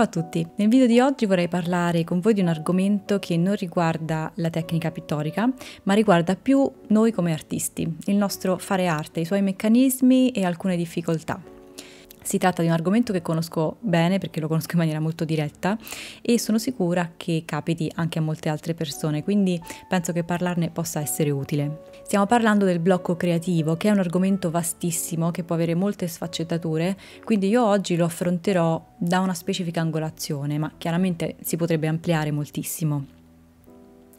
Ciao a tutti, nel video di oggi vorrei parlare con voi di un argomento che non riguarda la tecnica pittorica, ma riguarda più noi come artisti, il nostro fare arte, i suoi meccanismi e alcune difficoltà. Si tratta di un argomento che conosco bene perché lo conosco in maniera molto diretta e sono sicura che capiti anche a molte altre persone, quindi penso che parlarne possa essere utile. Stiamo parlando del blocco creativo, che è un argomento vastissimo che può avere molte sfaccettature, quindi io oggi lo affronterò da una specifica angolazione, ma chiaramente si potrebbe ampliare moltissimo.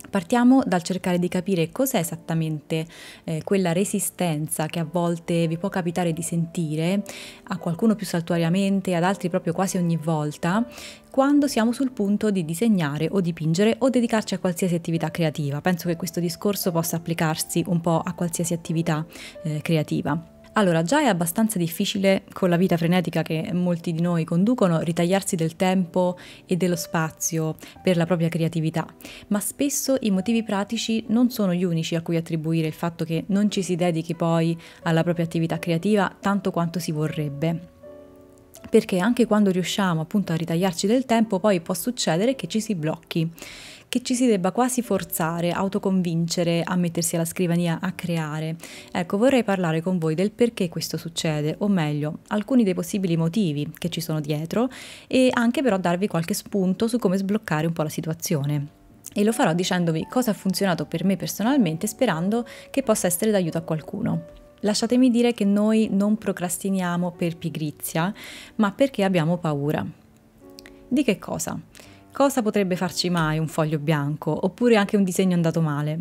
Partiamo dal cercare di capire cos'è esattamente eh, quella resistenza che a volte vi può capitare di sentire, a qualcuno più saltuariamente, ad altri proprio quasi ogni volta, quando siamo sul punto di disegnare o dipingere o dedicarci a qualsiasi attività creativa. Penso che questo discorso possa applicarsi un po' a qualsiasi attività eh, creativa. Allora, già è abbastanza difficile con la vita frenetica che molti di noi conducono ritagliarsi del tempo e dello spazio per la propria creatività, ma spesso i motivi pratici non sono gli unici a cui attribuire il fatto che non ci si dedichi poi alla propria attività creativa tanto quanto si vorrebbe perché anche quando riusciamo appunto a ritagliarci del tempo poi può succedere che ci si blocchi che ci si debba quasi forzare, autoconvincere a mettersi alla scrivania a creare. Ecco, vorrei parlare con voi del perché questo succede, o meglio, alcuni dei possibili motivi che ci sono dietro e anche però darvi qualche spunto su come sbloccare un po' la situazione e lo farò dicendovi cosa ha funzionato per me personalmente sperando che possa essere d'aiuto a qualcuno. Lasciatemi dire che noi non procrastiniamo per pigrizia, ma perché abbiamo paura. Di che cosa? cosa potrebbe farci mai un foglio bianco oppure anche un disegno andato male?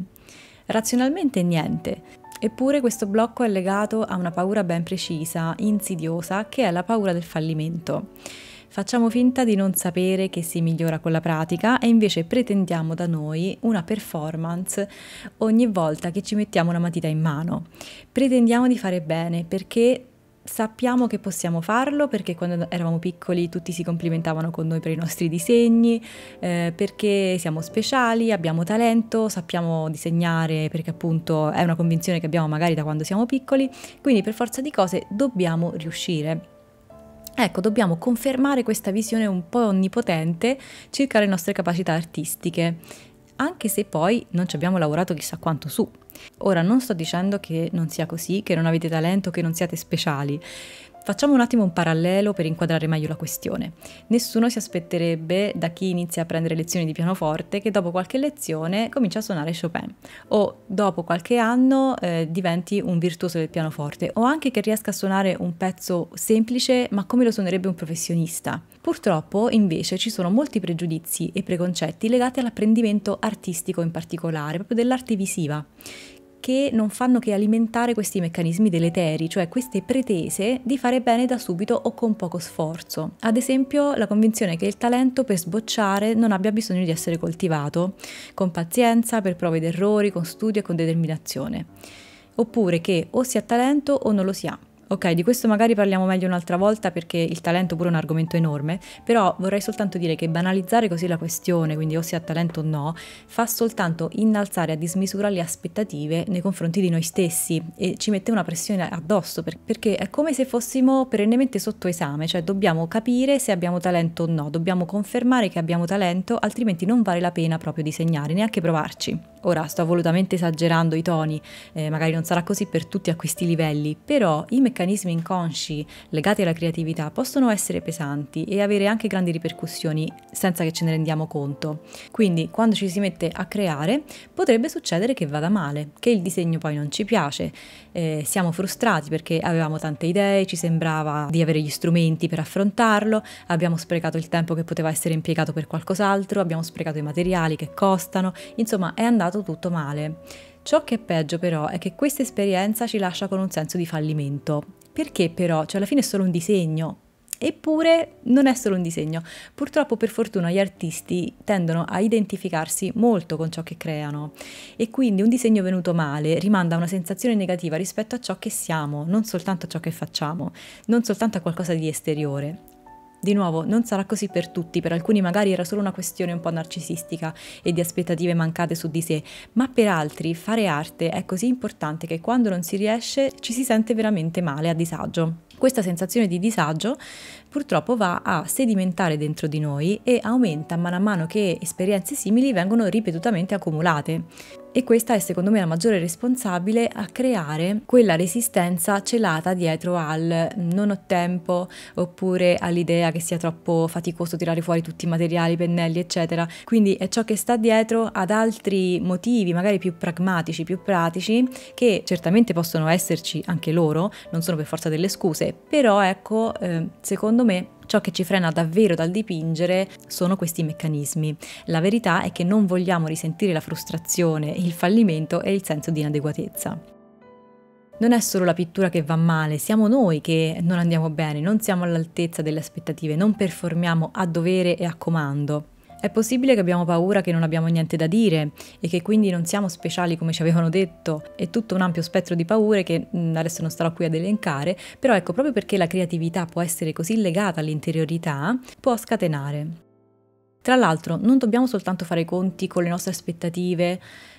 Razionalmente niente, eppure questo blocco è legato a una paura ben precisa, insidiosa, che è la paura del fallimento. Facciamo finta di non sapere che si migliora con la pratica e invece pretendiamo da noi una performance ogni volta che ci mettiamo una matita in mano. Pretendiamo di fare bene perché sappiamo che possiamo farlo perché quando eravamo piccoli tutti si complimentavano con noi per i nostri disegni, eh, perché siamo speciali, abbiamo talento, sappiamo disegnare perché appunto è una convinzione che abbiamo magari da quando siamo piccoli, quindi per forza di cose dobbiamo riuscire. Ecco, dobbiamo confermare questa visione un po' onnipotente circa le nostre capacità artistiche anche se poi non ci abbiamo lavorato chissà quanto su. Ora non sto dicendo che non sia così, che non avete talento, che non siate speciali, Facciamo un attimo un parallelo per inquadrare meglio la questione. Nessuno si aspetterebbe da chi inizia a prendere lezioni di pianoforte che dopo qualche lezione comincia a suonare Chopin o dopo qualche anno eh, diventi un virtuoso del pianoforte o anche che riesca a suonare un pezzo semplice ma come lo suonerebbe un professionista. Purtroppo invece ci sono molti pregiudizi e preconcetti legati all'apprendimento artistico in particolare, proprio dell'arte visiva, che non fanno che alimentare questi meccanismi deleteri, cioè queste pretese di fare bene da subito o con poco sforzo. Ad esempio la convinzione che il talento per sbocciare non abbia bisogno di essere coltivato, con pazienza, per prove ed errori, con studio e con determinazione. Oppure che o si ha talento o non lo si ha. Ok, di questo magari parliamo meglio un'altra volta perché il talento pure è un argomento enorme, però vorrei soltanto dire che banalizzare così la questione, quindi o si ha talento o no, fa soltanto innalzare a dismisura le aspettative nei confronti di noi stessi e ci mette una pressione addosso perché è come se fossimo perennemente sotto esame, cioè dobbiamo capire se abbiamo talento o no, dobbiamo confermare che abbiamo talento, altrimenti non vale la pena proprio disegnare, neanche provarci. Ora sto volutamente esagerando i toni, eh, magari non sarà così per tutti a questi livelli, però i meccanismi meccanismi inconsci legati alla creatività possono essere pesanti e avere anche grandi ripercussioni senza che ce ne rendiamo conto. Quindi quando ci si mette a creare potrebbe succedere che vada male, che il disegno poi non ci piace, eh, siamo frustrati perché avevamo tante idee, ci sembrava di avere gli strumenti per affrontarlo, abbiamo sprecato il tempo che poteva essere impiegato per qualcos'altro, abbiamo sprecato i materiali che costano, insomma è andato tutto male. Ciò che è peggio però è che questa esperienza ci lascia con un senso di fallimento. Perché però? Cioè alla fine è solo un disegno. Eppure non è solo un disegno. Purtroppo per fortuna gli artisti tendono a identificarsi molto con ciò che creano e quindi un disegno venuto male rimanda a una sensazione negativa rispetto a ciò che siamo, non soltanto a ciò che facciamo, non soltanto a qualcosa di esteriore, di nuovo, non sarà così per tutti, per alcuni magari era solo una questione un po' narcisistica e di aspettative mancate su di sé, ma per altri fare arte è così importante che quando non si riesce ci si sente veramente male, a disagio. Questa sensazione di disagio purtroppo va a sedimentare dentro di noi e aumenta man mano che esperienze simili vengono ripetutamente accumulate e questa è secondo me la maggiore responsabile a creare quella resistenza celata dietro al non ho tempo oppure all'idea che sia troppo faticoso tirare fuori tutti i materiali, i pennelli eccetera. Quindi è ciò che sta dietro ad altri motivi magari più pragmatici, più pratici che certamente possono esserci anche loro, non sono per forza delle scuse, però ecco eh, secondo me Ciò che ci frena davvero dal dipingere sono questi meccanismi. La verità è che non vogliamo risentire la frustrazione, il fallimento e il senso di inadeguatezza. Non è solo la pittura che va male, siamo noi che non andiamo bene, non siamo all'altezza delle aspettative, non performiamo a dovere e a comando. È possibile che abbiamo paura che non abbiamo niente da dire e che quindi non siamo speciali come ci avevano detto e tutto un ampio spettro di paure che mm, adesso non starò qui ad elencare, però ecco proprio perché la creatività può essere così legata all'interiorità, può scatenare. Tra l'altro non dobbiamo soltanto fare i conti con le nostre aspettative,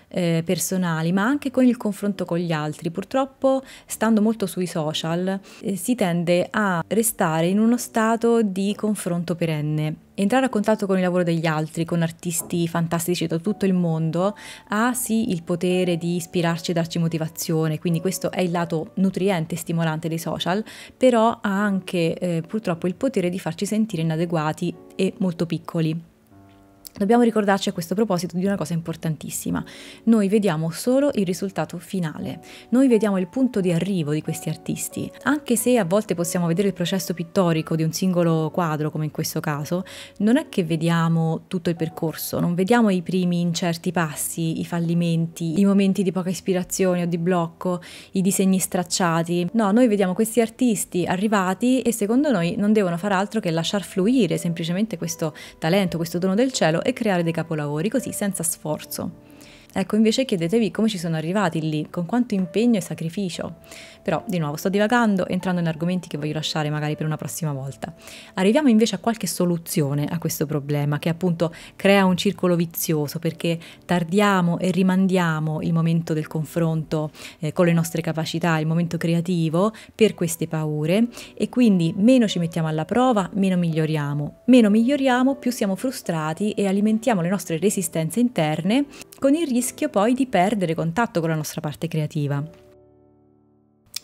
eh, personali, ma anche con il confronto con gli altri. Purtroppo, stando molto sui social, eh, si tende a restare in uno stato di confronto perenne. Entrare a contatto con il lavoro degli altri, con artisti fantastici da tutto il mondo, ha sì il potere di ispirarci e darci motivazione, quindi questo è il lato nutriente e stimolante dei social, però ha anche eh, purtroppo il potere di farci sentire inadeguati e molto piccoli. Dobbiamo ricordarci a questo proposito di una cosa importantissima. Noi vediamo solo il risultato finale, noi vediamo il punto di arrivo di questi artisti. Anche se a volte possiamo vedere il processo pittorico di un singolo quadro, come in questo caso, non è che vediamo tutto il percorso, non vediamo i primi incerti passi, i fallimenti, i momenti di poca ispirazione o di blocco, i disegni stracciati. No, noi vediamo questi artisti arrivati e secondo noi non devono far altro che lasciar fluire semplicemente questo talento, questo dono del cielo e creare dei capolavori così senza sforzo. Ecco, invece chiedetevi come ci sono arrivati lì, con quanto impegno e sacrificio. Però, di nuovo, sto divagando, entrando in argomenti che voglio lasciare magari per una prossima volta. Arriviamo invece a qualche soluzione a questo problema, che appunto crea un circolo vizioso, perché tardiamo e rimandiamo il momento del confronto eh, con le nostre capacità, il momento creativo, per queste paure, e quindi meno ci mettiamo alla prova, meno miglioriamo. Meno miglioriamo, più siamo frustrati e alimentiamo le nostre resistenze interne con il rischio rischio poi di perdere contatto con la nostra parte creativa.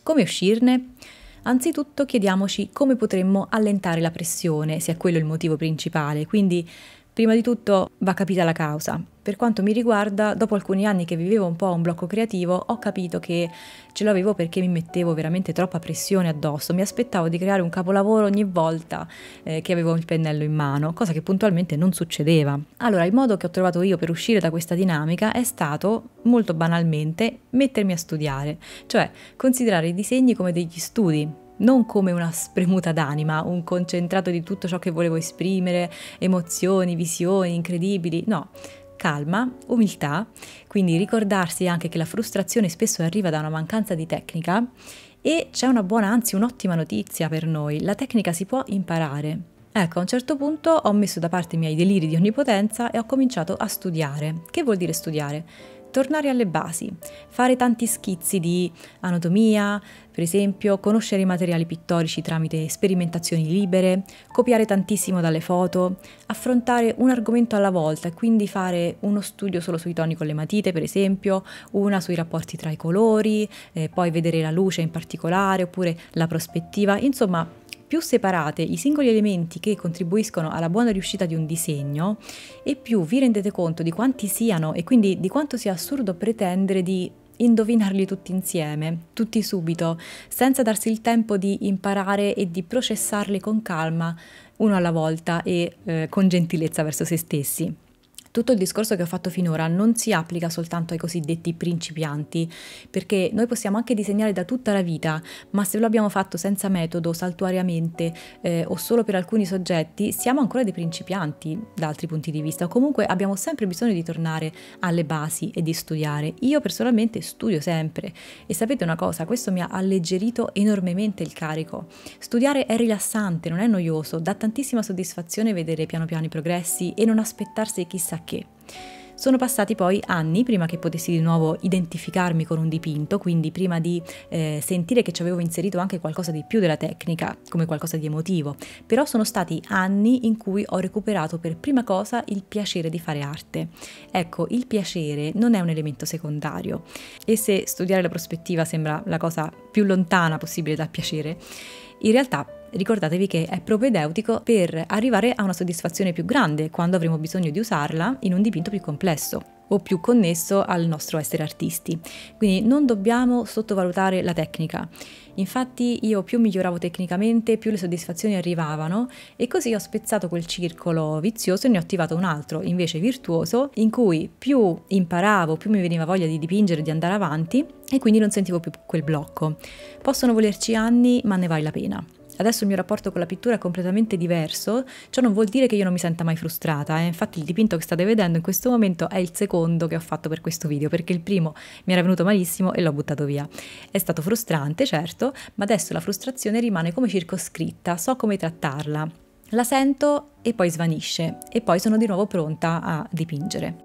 Come uscirne? Anzitutto chiediamoci come potremmo allentare la pressione, se è quello il motivo principale, quindi prima di tutto va capita la causa, per quanto mi riguarda, dopo alcuni anni che vivevo un po' un blocco creativo, ho capito che ce l'avevo perché mi mettevo veramente troppa pressione addosso, mi aspettavo di creare un capolavoro ogni volta eh, che avevo il pennello in mano, cosa che puntualmente non succedeva. Allora, il modo che ho trovato io per uscire da questa dinamica è stato, molto banalmente, mettermi a studiare, cioè considerare i disegni come degli studi, non come una spremuta d'anima, un concentrato di tutto ciò che volevo esprimere, emozioni, visioni incredibili, no, calma, umiltà, quindi ricordarsi anche che la frustrazione spesso arriva da una mancanza di tecnica e c'è una buona, anzi un'ottima notizia per noi, la tecnica si può imparare. Ecco, a un certo punto ho messo da parte i miei deliri di onnipotenza e ho cominciato a studiare. Che vuol dire studiare? Tornare alle basi, fare tanti schizzi di anatomia, per esempio, conoscere i materiali pittorici tramite sperimentazioni libere, copiare tantissimo dalle foto, affrontare un argomento alla volta e quindi fare uno studio solo sui toni con le matite, per esempio, una sui rapporti tra i colori, eh, poi vedere la luce in particolare oppure la prospettiva, insomma più separate i singoli elementi che contribuiscono alla buona riuscita di un disegno e più vi rendete conto di quanti siano e quindi di quanto sia assurdo pretendere di indovinarli tutti insieme, tutti subito, senza darsi il tempo di imparare e di processarli con calma, uno alla volta e eh, con gentilezza verso se stessi tutto il discorso che ho fatto finora non si applica soltanto ai cosiddetti principianti, perché noi possiamo anche disegnare da tutta la vita, ma se lo abbiamo fatto senza metodo, saltuariamente eh, o solo per alcuni soggetti, siamo ancora dei principianti da altri punti di vista. Comunque abbiamo sempre bisogno di tornare alle basi e di studiare. Io personalmente studio sempre e sapete una cosa, questo mi ha alleggerito enormemente il carico. Studiare è rilassante, non è noioso, dà tantissima soddisfazione vedere piano piano i progressi e non aspettarsi chissà perché. Sono passati poi anni prima che potessi di nuovo identificarmi con un dipinto, quindi prima di eh, sentire che ci avevo inserito anche qualcosa di più della tecnica, come qualcosa di emotivo, però sono stati anni in cui ho recuperato per prima cosa il piacere di fare arte. Ecco, il piacere non è un elemento secondario e se studiare la prospettiva sembra la cosa più lontana possibile dal piacere, in realtà ricordatevi che è propedeutico per arrivare a una soddisfazione più grande quando avremo bisogno di usarla in un dipinto più complesso o più connesso al nostro essere artisti. Quindi non dobbiamo sottovalutare la tecnica. Infatti io più miglioravo tecnicamente, più le soddisfazioni arrivavano e così ho spezzato quel circolo vizioso e ne ho attivato un altro, invece virtuoso, in cui più imparavo, più mi veniva voglia di dipingere, di andare avanti e quindi non sentivo più quel blocco. Possono volerci anni, ma ne vale la pena. Adesso il mio rapporto con la pittura è completamente diverso, ciò non vuol dire che io non mi senta mai frustrata, eh? infatti il dipinto che state vedendo in questo momento è il secondo che ho fatto per questo video, perché il primo mi era venuto malissimo e l'ho buttato via. È stato frustrante, certo, ma adesso la frustrazione rimane come circoscritta, so come trattarla. La sento e poi svanisce e poi sono di nuovo pronta a dipingere.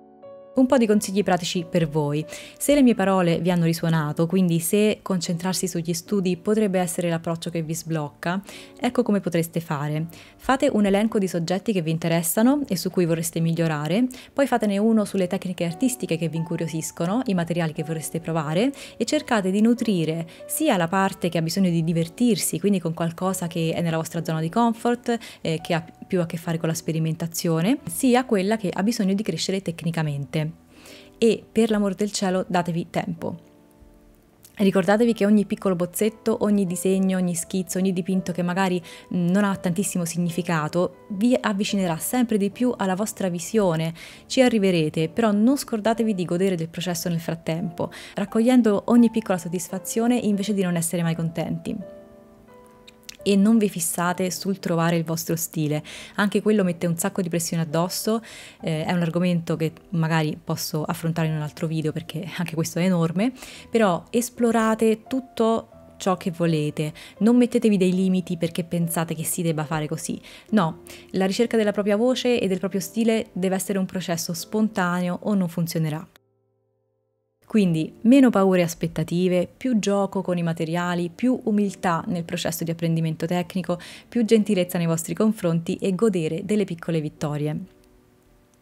Un po' di consigli pratici per voi. Se le mie parole vi hanno risuonato, quindi se concentrarsi sugli studi potrebbe essere l'approccio che vi sblocca, ecco come potreste fare. Fate un elenco di soggetti che vi interessano e su cui vorreste migliorare, poi fatene uno sulle tecniche artistiche che vi incuriosiscono, i materiali che vorreste provare e cercate di nutrire sia la parte che ha bisogno di divertirsi, quindi con qualcosa che è nella vostra zona di comfort, eh, che ha più a che fare con la sperimentazione, sia quella che ha bisogno di crescere tecnicamente. E per l'amor del cielo datevi tempo. Ricordatevi che ogni piccolo bozzetto, ogni disegno, ogni schizzo, ogni dipinto che magari mm, non ha tantissimo significato vi avvicinerà sempre di più alla vostra visione, ci arriverete, però non scordatevi di godere del processo nel frattempo, raccogliendo ogni piccola soddisfazione invece di non essere mai contenti e non vi fissate sul trovare il vostro stile, anche quello mette un sacco di pressione addosso, eh, è un argomento che magari posso affrontare in un altro video perché anche questo è enorme, però esplorate tutto ciò che volete, non mettetevi dei limiti perché pensate che si debba fare così. No, la ricerca della propria voce e del proprio stile deve essere un processo spontaneo o non funzionerà. Quindi meno paure e aspettative, più gioco con i materiali, più umiltà nel processo di apprendimento tecnico, più gentilezza nei vostri confronti e godere delle piccole vittorie.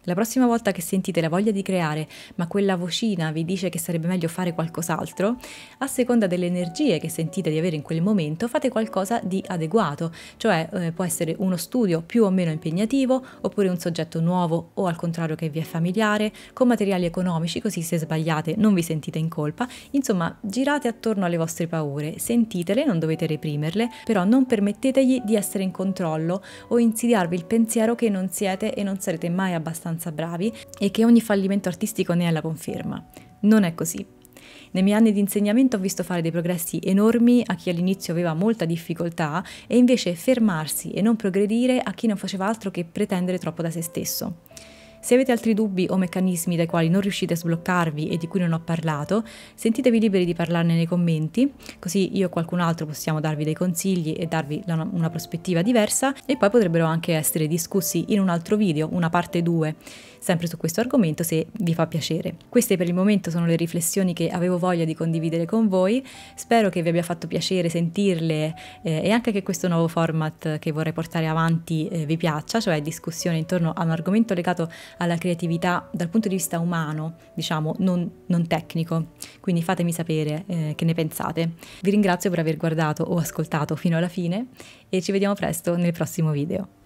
La prossima volta che sentite la voglia di creare, ma quella vocina vi dice che sarebbe meglio fare qualcos'altro, a seconda delle energie che sentite di avere in quel momento, fate qualcosa di adeguato, cioè eh, può essere uno studio più o meno impegnativo, oppure un soggetto nuovo o al contrario che vi è familiare, con materiali economici così se sbagliate non vi sentite in colpa, insomma girate attorno alle vostre paure, sentitele, non dovete reprimerle, però non permettetegli di essere in controllo o insidiarvi il pensiero che non siete e non sarete mai abbastanza abbastanza bravi e che ogni fallimento artistico ne è la conferma. Non è così. Nei miei anni di insegnamento ho visto fare dei progressi enormi a chi all'inizio aveva molta difficoltà e invece fermarsi e non progredire a chi non faceva altro che pretendere troppo da se stesso. Se avete altri dubbi o meccanismi dai quali non riuscite a sbloccarvi e di cui non ho parlato, sentitevi liberi di parlarne nei commenti, così io o qualcun altro possiamo darvi dei consigli e darvi una prospettiva diversa e poi potrebbero anche essere discussi in un altro video, una parte 2 sempre su questo argomento se vi fa piacere. Queste per il momento sono le riflessioni che avevo voglia di condividere con voi, spero che vi abbia fatto piacere sentirle eh, e anche che questo nuovo format che vorrei portare avanti eh, vi piaccia, cioè discussione intorno a un argomento legato alla creatività dal punto di vista umano, diciamo non, non tecnico, quindi fatemi sapere eh, che ne pensate. Vi ringrazio per aver guardato o ascoltato fino alla fine e ci vediamo presto nel prossimo video.